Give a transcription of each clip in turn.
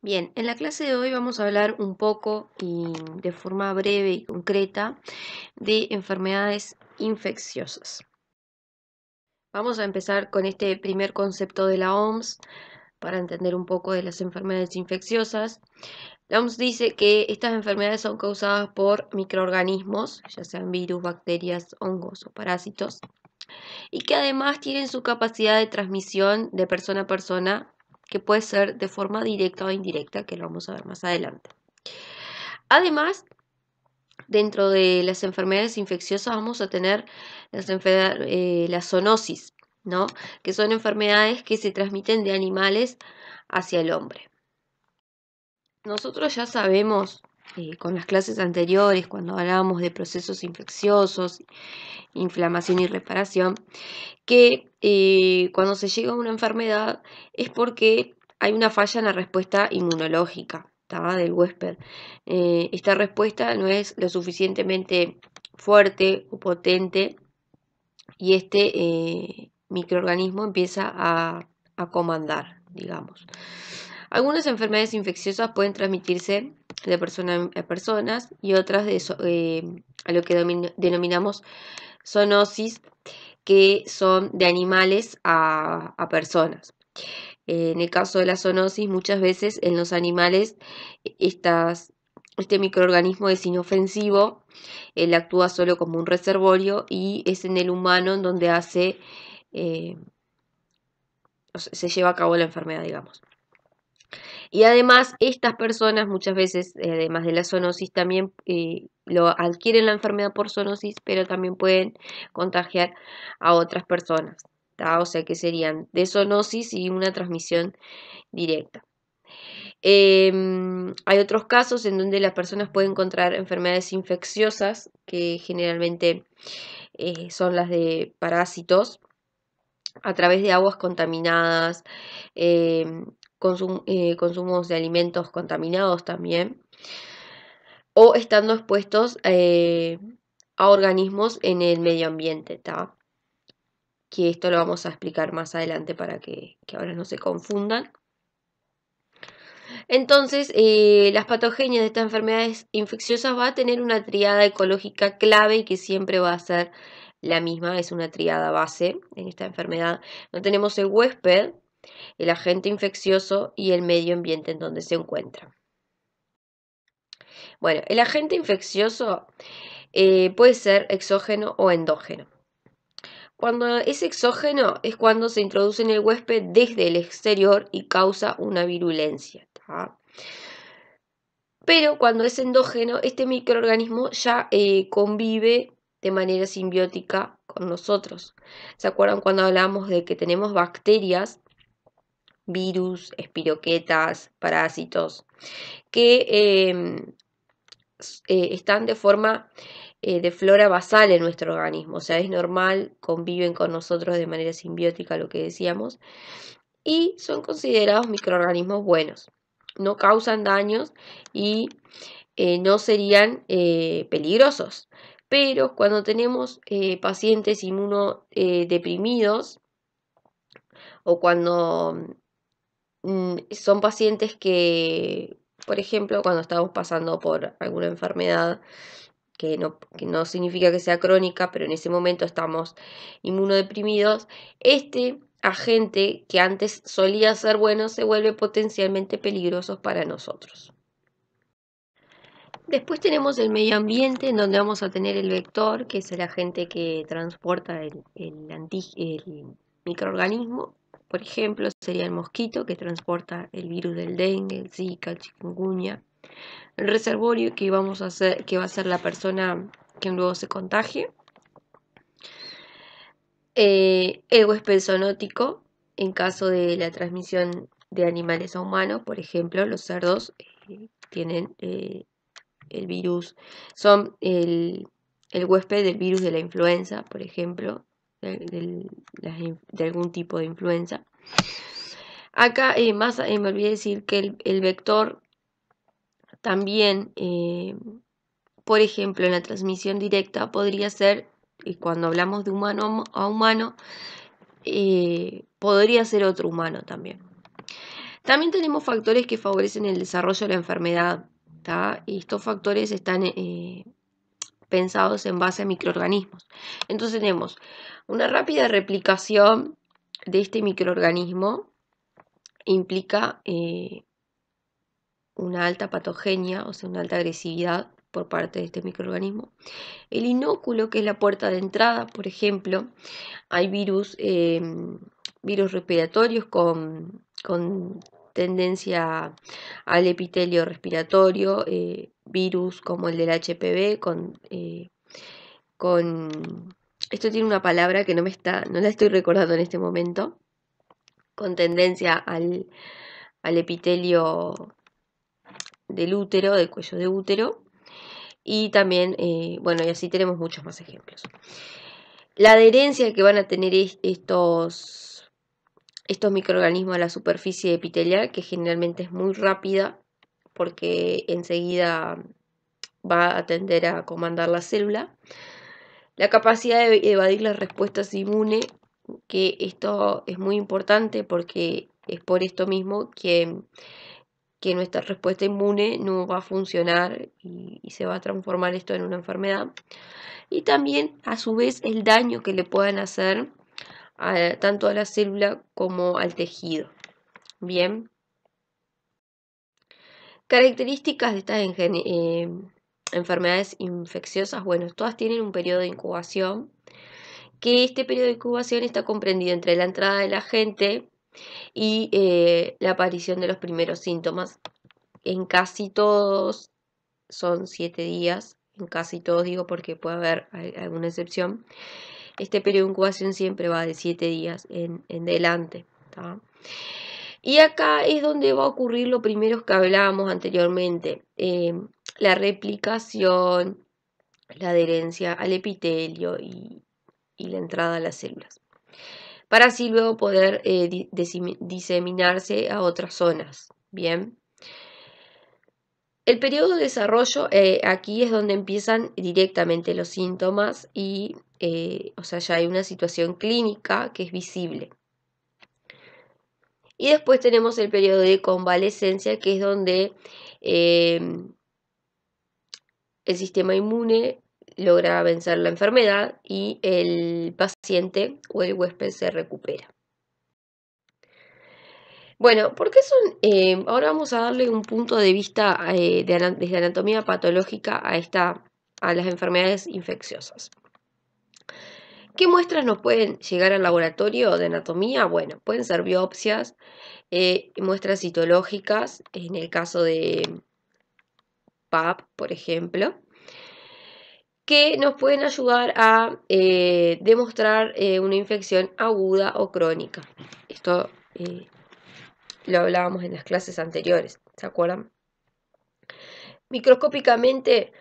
Bien, en la clase de hoy vamos a hablar un poco y de forma breve y concreta de enfermedades infecciosas. Vamos a empezar con este primer concepto de la OMS para entender un poco de las enfermedades infecciosas. La OMS dice que estas enfermedades son causadas por microorganismos, ya sean virus, bacterias, hongos o parásitos, y que además tienen su capacidad de transmisión de persona a persona que puede ser de forma directa o indirecta, que lo vamos a ver más adelante. Además, dentro de las enfermedades infecciosas vamos a tener las, eh, zoonosis, ¿no? que son enfermedades que se transmiten de animales hacia el hombre. Nosotros ya sabemos eh, con las clases anteriores, cuando hablábamos de procesos infecciosos, inflamación y reparación, que eh, cuando se llega a una enfermedad es porque hay una falla en la respuesta inmunológica del huésped. Eh, esta respuesta no es lo suficientemente fuerte o potente y este microorganismo empieza a, a comandar, digamos. Algunas enfermedades infecciosas pueden transmitirse de personas a personas y otras de eh, a lo que denominamos zoonosis, que son de animales a, personas. Eh, en el caso de la zoonosis, muchas veces en los animales e, este microorganismo es inofensivo, él actúa solo como un reservorio y es en el humano en donde hace, eh, se lleva a cabo la enfermedad, digamos. Y además, estas personas muchas veces, eh, además de la zoonosis, también eh, lo adquieren la enfermedad por zoonosis, pero también pueden contagiar a otras personas. O sea que serían de zoonosis y una transmisión directa. Em, hay otros casos en donde las personas pueden encontrar enfermedades infecciosas, que generalmente eh, son las de parásitos, a través de aguas contaminadas, eh, eh, consumos de alimentos contaminados también, o estando expuestos eh, a organismos en el medio ambiente, que esto lo vamos a explicar más adelante para que, ahora no se confundan. Entonces, eh, las patogenias de estas enfermedades infecciosas va a tener una triada ecológica clave y que siempre va a ser la misma, es una triada base en esta enfermedad. No tenemos el huésped, el agente infeccioso y el medio ambiente en donde se encuentra. Bueno, el agente infeccioso eh, puede ser exógeno o endógeno. Cuando es exógeno es cuando se introduce en el huésped desde el exterior y causa una virulencia. Pero cuando es endógeno, este microorganismo ya eh, convive de manera simbiótica con nosotros. ¿Se acuerdan cuando hablamos de que tenemos bacterias virus, espiroquetas, parásitos, que em, eh, están de forma eh, de flora basal en nuestro organismo. O sea, es normal, conviven con nosotros de manera simbiótica, lo que decíamos, y son considerados microorganismos buenos. No causan daños y eh, no serían peligrosos. Pero cuando tenemos pacientes inmunodeprimidos, o cuando Mm, son pacientes que, por ejemplo, cuando estamos pasando por alguna enfermedad, que no, no significa que sea crónica, pero en ese momento estamos inmunodeprimidos, este agente que antes solía ser bueno se vuelve potencialmente peligroso para nosotros. Después tenemos el medio ambiente, en donde vamos a tener el vector, que es el agente que transporta el, el, el microorganismo. Por ejemplo, sería el mosquito que transporta el virus del dengue, el zika, el chikungunya. El reservorio que, vamos a hacer, que va a ser la persona que luego se contagie. Eh, el huésped zoonótico, en caso de la transmisión de animales a humanos, por ejemplo, los cerdos eh, tienen eh, el virus, son el, huésped del virus de la influenza, por ejemplo, de, algún tipo de influenza. Acá eh, más eh, me olvidé decir que el, vector también, eh, por ejemplo, en la transmisión directa podría ser, cuando hablamos de humano a humano, podría ser otro humano también. También tenemos factores que favorecen el desarrollo de la enfermedad. Y estos factores están pensados en base a microorganismos. Entonces tenemos una rápida replicación de este microorganismo implica eh, una alta patogenia, o sea, una alta agresividad por parte de este microorganismo. El inóculo, que es la puerta de entrada, por ejemplo, hay virus, em, virus respiratorios con, tendencia al epitelio respiratorio, eh, virus como el del HPV con, eh, con esto tiene una palabra que no me está, no la estoy recordando en este momento, con tendencia al, epitelio del útero, del cuello de útero. Y también, eh, bueno, y así tenemos muchos más ejemplos. La adherencia que van a tener estos, estos microorganismos a la superficie epitelial, que generalmente es muy rápida, porque enseguida va a tender a comandar la célula. La capacidad de evadir las respuestas inmunes, que esto es muy importante porque es por esto mismo que, nuestra respuesta inmune no va a funcionar y, se va a transformar esto en una enfermedad. Y también, a su vez, el daño que le puedan hacer tanto a la célula como al tejido. Bien. Características de estas eh, enfermedades infecciosas, bueno, todas tienen un periodo de incubación, que este periodo de incubación está comprendido entre la entrada de la gente y eh, la aparición de los primeros síntomas. En casi todos son siete días, en casi todos digo porque puede haber alguna excepción. Este periodo de incubación siempre va de siete días en, delante. Y acá es donde va a ocurrir lo primero que hablábamos anteriormente. Eh, la replicación, la adherencia al epitelio y, la entrada a las células, para así luego poder eh, diseminarse a otras zonas. Bien. El periodo de desarrollo, eh, aquí es donde empiezan directamente los síntomas y, eh, o sea, ya hay una situación clínica que es visible. Y después tenemos el periodo de convalescencia, que es donde el sistema inmune logra vencer la enfermedad y el paciente o el huésped se recupera. Bueno, qué son? Eh, ahora vamos a darle un punto de vista eh, de, anatomía patológica a, a las enfermedades infecciosas. ¿Qué muestras nos pueden llegar al laboratorio de anatomía? Bueno, pueden ser biopsias, eh, muestras citológicas, en el caso de PAP, por ejemplo, que nos pueden ayudar a eh, demostrar eh, una infección aguda o crónica. Esto eh, lo hablábamos en las clases anteriores, ¿se acuerdan? Microscópicamente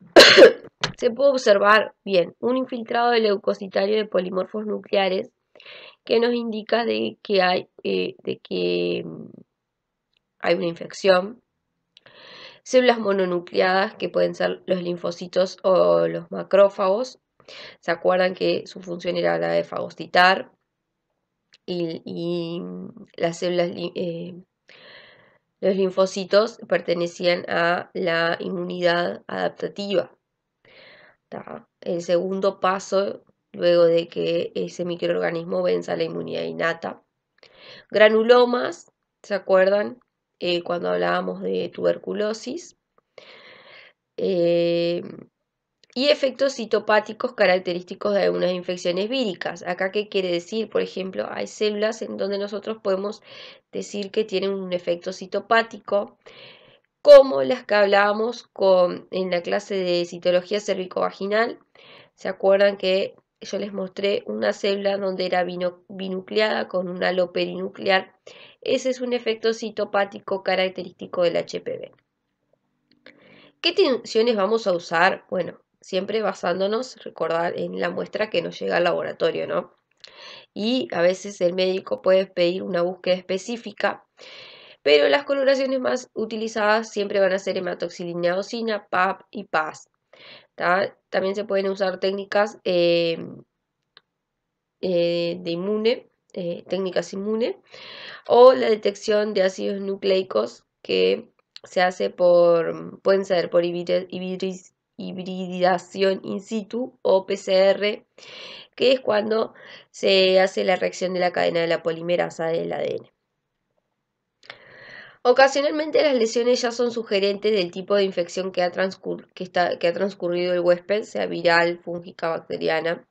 se puede observar bien un infiltrado de leucocitario de polimorfos nucleares que nos indica de que hay, de que mm, hay una infección células mononucleadas que pueden ser los linfocitos o los macrófagos. ¿Se acuerdan que su función era la de fagocitar? Y, las células, eh, los linfocitos pertenecían a la inmunidad adaptativa. El segundo paso, luego de que ese microorganismo venza la inmunidad innata. Granulomas, ¿se acuerdan? Eh, cuando hablábamos de tuberculosis, eh, y efectos citopáticos característicos de algunas infecciones víricas. Acá, ¿qué quiere decir? Por ejemplo, hay células en donde nosotros podemos decir que tienen un efecto citopático, como las que hablábamos con, en la clase de citología cérvico-vaginal, ¿Se acuerdan que yo les mostré una célula donde era binucleada con una perinuclear. Ese es un efecto citopático característico del HPV. ¿Qué tensiones vamos a usar? Bueno, siempre basándonos, recordar, en la muestra que nos llega al laboratorio, ¿no? Y a veces el médico puede pedir una búsqueda específica, pero las coloraciones más utilizadas siempre van a ser hematoxilina PAP y PAS. También se pueden usar técnicas eh, eh, de inmune, eh, técnicas inmunes, o la detección de ácidos nucleicos que se hace por, pueden ser por hibridación in situ o PCR, que es cuando se hace la reacción de la cadena de la polimerasa del ADN. Ocasionalmente las lesiones ya son sugerentes del tipo de infección que ha transcurrido el huésped, sea viral, fúngica, bacteriana,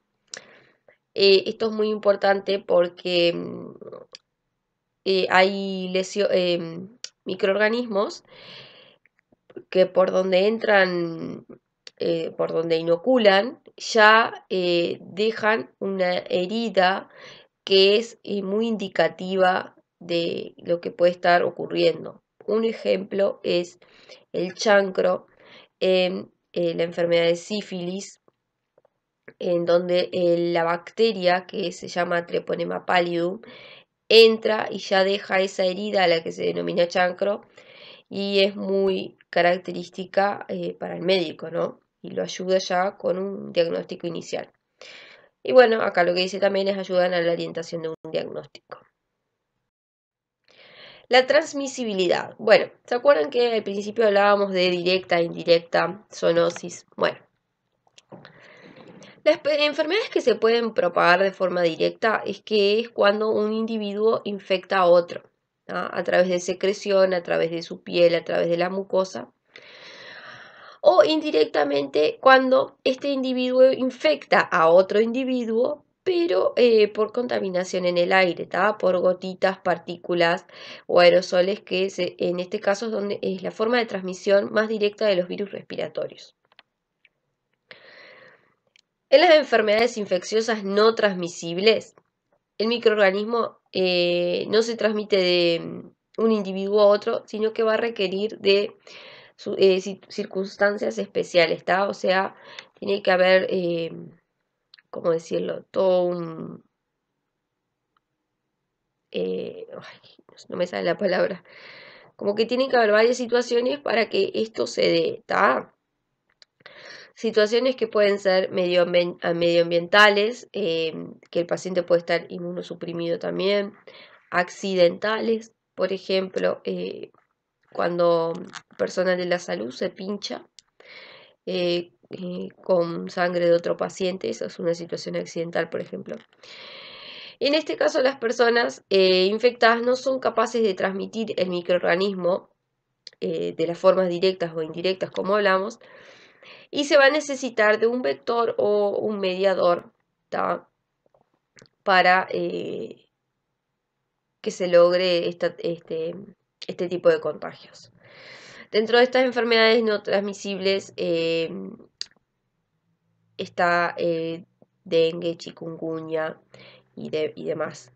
eh, esto es muy importante porque mm, eh, hay eh, microorganismos que por donde entran, por donde inoculan, ya dejan una herida que es muy indicativa de lo que puede estar ocurriendo. Un ejemplo es el chancro en la enfermedad de sífilis, en donde eh, la bacteria que se llama Treponema pallidum entra y ya deja esa herida a la que se denomina chancro y es muy característica eh, para el médico, ¿no? Y lo ayuda ya con un diagnóstico inicial. Y bueno, acá lo que dice también es ayudan a la orientación de un diagnóstico. La transmisibilidad. Bueno, ¿se acuerdan que al principio hablábamos de directa e indirecta zoonosis? Bueno, las enfermedades que se pueden propagar de forma directa es que es cuando un individuo infecta a otro, a través de secreción, a través de su piel, a través de la mucosa, o indirectamente cuando este individuo infecta a otro individuo, pero eh, por contaminación en el aire, por gotitas, partículas o aerosoles, que en este caso donde es la forma de transmisión más directa de los virus respiratorios. En las enfermedades infecciosas no transmisibles, el microorganismo eh, no se transmite de mm, un individuo a otro, sino que va a requerir de eh, circunstancias especiales, ¿está? O sea, tiene que haber, eh, ¿cómo decirlo? Todo un... no me sale la palabra. Como que tiene que haber varias situaciones para que esto se dé, ¿está? situaciones que pueden ser medio, ah, medioambientales, em, que el paciente puede estar inmunosuprimido también, accidentales, por ejemplo, eh, cuando personal de la salud se pincha eh, eh, con sangre de otro paciente, esa es una situación accidental, por ejemplo. En este caso, las personas infectadas no son capaces de transmitir el microorganismo de las formas directas o indirectas, como hablamos, y se va a necesitar de un vector o un mediador para eh, que se logre este, este, tipo de contagios. Dentro de estas enfermedades no transmisibles eh, está eh, dengue, chikungunya y, demás.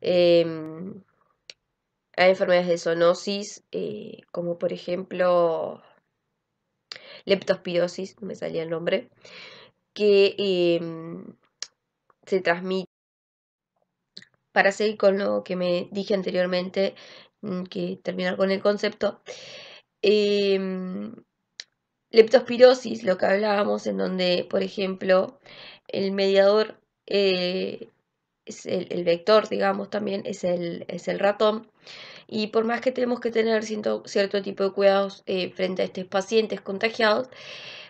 Em, hay enfermedades de zoonosis, como por ejemplo leptospirosis, no me salía el nombre, que em, se transmite. Para seguir con lo que me dije anteriormente, mm, que terminar con el concepto, em, leptospirosis, lo que hablábamos, en donde, por ejemplo, el mediador eh, es el, vector, digamos, también es el, es el ratón. Y por más que tenemos que tener cierto, tipo de cuidados eh, frente a estos pacientes contagiados,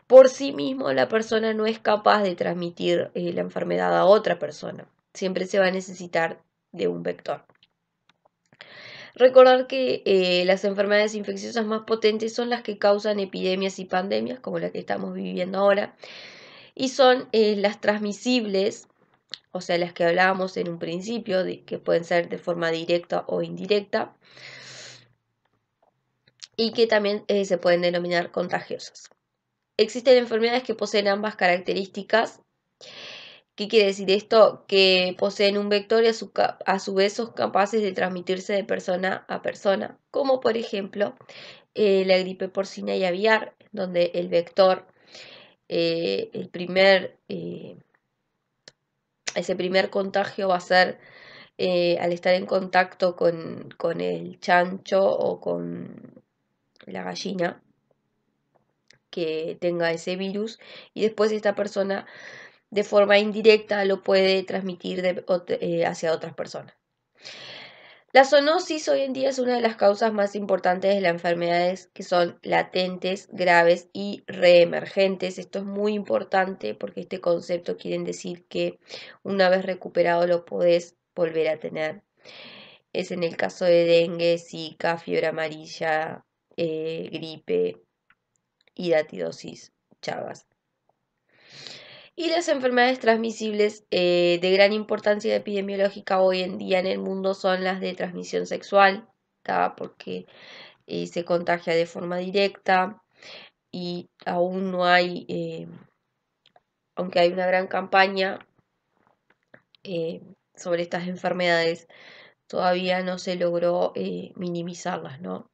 por sí mismo la persona no es capaz de transmitir eh, la enfermedad a otra persona. Siempre se va a necesitar de un vector. Recordar que eh, las enfermedades infecciosas más potentes son las que causan epidemias y pandemias, como la que estamos viviendo ahora, y son las transmisibles o sea, las que hablábamos en un principio, que pueden ser de forma directa o indirecta, y que también eh, se pueden denominar contagiosas. Existen enfermedades que poseen ambas características. ¿Qué quiere decir esto? Que poseen un vector y a su, vez son capaces de transmitirse de persona a persona, como por ejemplo eh, la gripe porcina y aviar, donde el vector, eh, el primer ese primer contagio va a ser eh, al estar en contacto con, el chancho o con la gallina que tenga ese virus y después esta persona de forma indirecta lo puede transmitir eh, hacia otras personas. La zoonosis hoy en día es una de las causas más importantes de las enfermedades que son latentes, graves y reemergentes. Esto es muy importante porque este concepto quiere decir que una vez recuperado lo podés volver a tener. Es en el caso de dengue, zika, fiebre amarilla, eh, gripe y datidosis chavas y las enfermedades transmisibles eh, de gran importancia epidemiológica hoy en día en el mundo son las de transmisión sexual, porque eh, se contagia de forma directa y aún no hay, eh, aunque hay una gran campaña sobre estas enfermedades, todavía no se logró minimizarlas, ¿no?